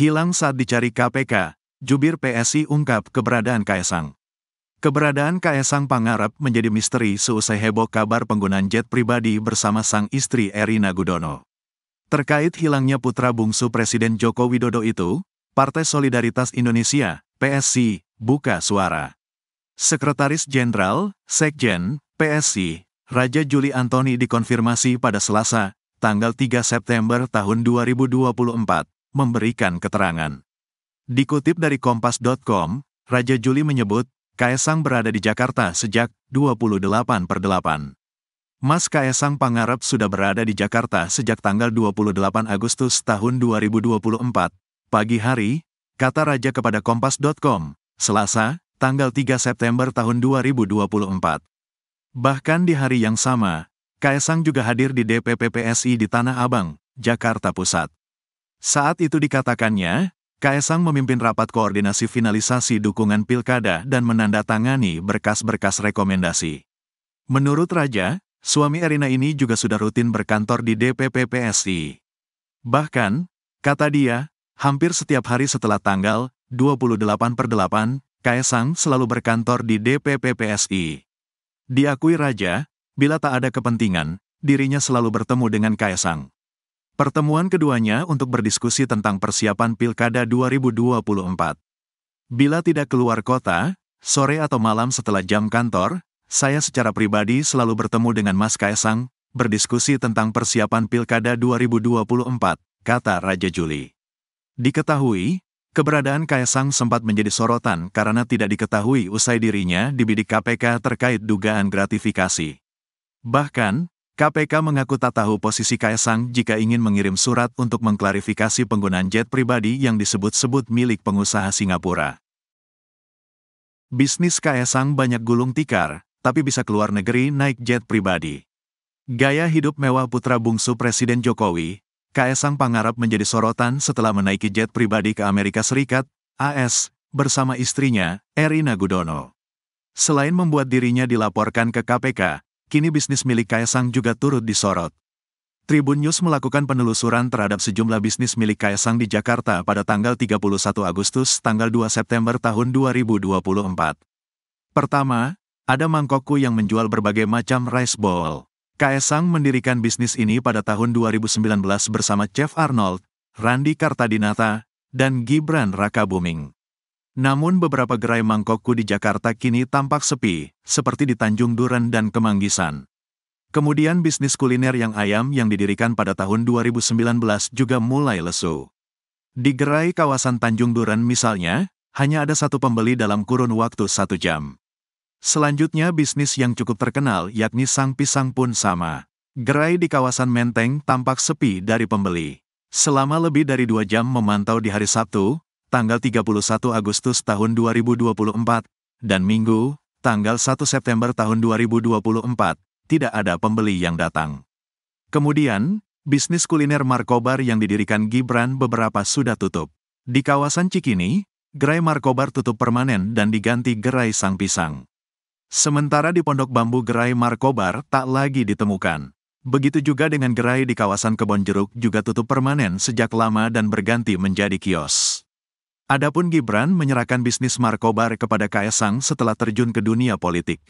Hilang saat dicari KPK, jubir PSI ungkap keberadaan Kaesang. Keberadaan Kaesang Pangarap menjadi misteri seusai heboh kabar penggunaan jet pribadi bersama sang istri Erina Gudono. Terkait hilangnya putra bungsu Presiden Joko Widodo itu, Partai Solidaritas Indonesia, PSC, buka suara. Sekretaris Jenderal, Sekjen, PSI, Raja Juli Antoni dikonfirmasi pada Selasa, tanggal 3 September tahun 2024, memberikan keterangan. Dikutip dari Kompas.com, Raja Juli menyebut, Kaesang berada di Jakarta sejak 28 per 8. Mas Kaesang Pangarep sudah berada di Jakarta sejak tanggal 28 Agustus tahun 2024, pagi hari, kata Raja kepada Kompas.com, Selasa, tanggal 3 September tahun 2024. Bahkan di hari yang sama, Kaesang juga hadir di DPP PSI di Tanah Abang, Jakarta Pusat. Saat itu dikatakannya, Kaisang memimpin rapat koordinasi finalisasi dukungan pilkada dan menandatangani berkas-berkas rekomendasi. Menurut Raja, suami Erina ini juga sudah rutin berkantor di DPP PSI. Bahkan, kata dia, hampir setiap hari setelah tanggal 28 per 8, Kaisang selalu berkantor di DPP PSI. Diakui Raja, bila tak ada kepentingan, dirinya selalu bertemu dengan Kaisang. Pertemuan keduanya untuk berdiskusi tentang persiapan Pilkada 2024. Bila tidak keluar kota, sore atau malam setelah jam kantor, saya secara pribadi selalu bertemu dengan Mas Kaisang, berdiskusi tentang persiapan Pilkada 2024, kata Raja Juli. Diketahui, keberadaan Kaisang sempat menjadi sorotan karena tidak diketahui usai dirinya dibidik KPK terkait dugaan gratifikasi. Bahkan, KPK mengaku tak tahu posisi Kaisang jika ingin mengirim surat untuk mengklarifikasi penggunaan jet pribadi yang disebut-sebut milik pengusaha Singapura. Bisnis Kaisang banyak gulung tikar, tapi bisa keluar negeri naik jet pribadi. Gaya hidup mewah putra bungsu Presiden Jokowi, Kaisang Pangarap menjadi sorotan setelah menaiki jet pribadi ke Amerika Serikat, AS, bersama istrinya, Erina Gudono. Selain membuat dirinya dilaporkan ke KPK, kini bisnis milik Kaisang juga turut disorot. Tribun News melakukan penelusuran terhadap sejumlah bisnis milik Kaisang di Jakarta pada tanggal 31 Agustus tanggal 2 September tahun 2024. Pertama, ada Mangkoku yang menjual berbagai macam rice bowl. Kaisang mendirikan bisnis ini pada tahun 2019 bersama Chef Arnold, Randy Kartadinata, dan Gibran Rakabuming. Namun beberapa gerai mangkokku di Jakarta kini tampak sepi, seperti di Tanjung Duren dan Kemanggisan. Kemudian bisnis kuliner yang ayam yang didirikan pada tahun 2019 juga mulai lesu. Di gerai kawasan Tanjung Duren misalnya, hanya ada satu pembeli dalam kurun waktu satu jam. Selanjutnya bisnis yang cukup terkenal yakni Sang Pisang pun sama. Gerai di kawasan Menteng tampak sepi dari pembeli. Selama lebih dari dua jam memantau di hari Sabtu, tanggal 31 Agustus tahun 2024, dan Minggu, tanggal 1 September tahun 2024, tidak ada pembeli yang datang. Kemudian, bisnis kuliner Markobar yang didirikan Gibran beberapa sudah tutup. Di kawasan Cikini, gerai Markobar tutup permanen dan diganti gerai Sang Pisang. Sementara di Pondok Bambu gerai Markobar tak lagi ditemukan. Begitu juga dengan gerai di kawasan Kebon Jeruk juga tutup permanen sejak lama dan berganti menjadi kios. Adapun Gibran menyerahkan bisnis Markobar kepada Kaisang setelah terjun ke dunia politik.